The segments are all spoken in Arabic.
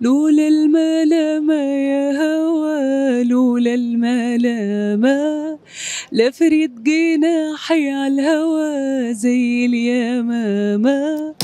لولا الملامة يا هوا لولا الملامة لفرد جناحي على الهوى زي اليمامة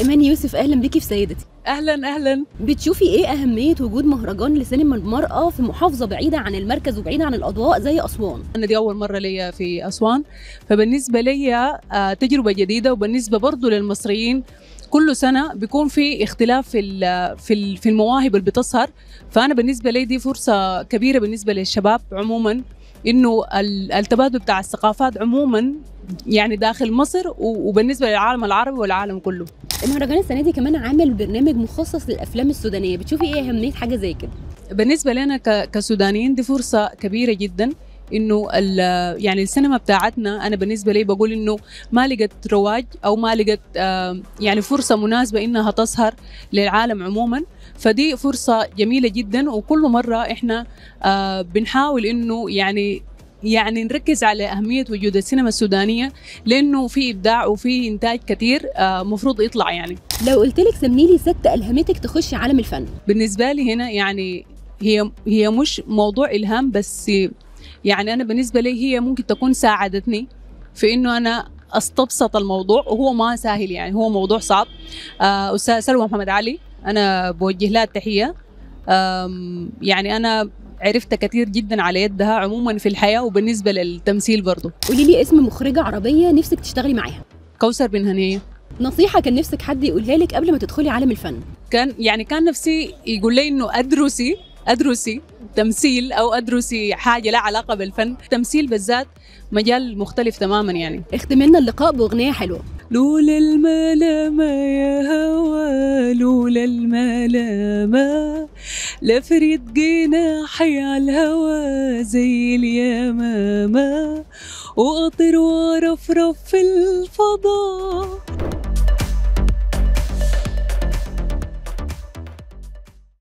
إيمان يوسف أهلا بيكي في سيدتي اهلا اهلا بتشوفي ايه اهميه وجود مهرجان لسينما المراه في محافظه بعيده عن المركز وبعيده عن الاضواء زي اسوان انا دي اول مره ليا في اسوان فبالنسبه ليا آه، تجربه جديده وبالنسبه برضو للمصريين كل سنه بيكون في اختلاف في في في المواهب اللي بتظهر فانا بالنسبه لي دي فرصه كبيره بالنسبه للشباب عموما انه التبادل بتاع الثقافات عموما يعني داخل مصر وبالنسبه للعالم العربي والعالم كله المهرجان السنه دي كمان عامل برنامج مخصص للافلام السودانيه بتشوفي ايه اهميه حاجه زي كده بالنسبه لنا كسودانيين دي فرصه كبيره جدا انه يعني السينما بتاعتنا انا بالنسبه لي بقول انه ما لقت رواج او ما لقت يعني فرصه مناسبه انها تظهر للعالم عموما فدي فرصه جميله جدا وكل مره احنا آه، بنحاول انه يعني يعني نركز على أهمية وجود السينما السودانية لأنه في إبداع وفي إنتاج كثير آه، مفروض يطلع يعني لو قلت لك سمي لي ست ألهمتك تخشي عالم الفن بالنسبة لي هنا يعني هي هي مش موضوع إلهام بس يعني انا بالنسبه لي هي ممكن تكون ساعدتني في انه انا استبسط الموضوع وهو ما سهل يعني هو موضوع صعب آه، استاذ سلوى محمد علي انا بوجه لها التحيه يعني انا عرفت كثير جدا على يدها عموما في الحياه وبالنسبه للتمثيل برضه قولي لي اسم مخرجه عربيه نفسك تشتغلي معاها كوثر بن هنيه نصيحة كان نفسك حد يقولها لك قبل ما تدخلي عالم الفن؟ كان يعني كان نفسي يقول لي انه ادرسي ادرسي تمثيل او ادرسي حاجه لها علاقه بالفن تمثيل بالذات مجال مختلف تماما يعني اختمي لنا اللقاء باغنيه حلوه لولا الملامة يا هوا لولا الملامة لفرد جناحي على الهوا زي اليمامة وأطير وأرفرف في الفضاء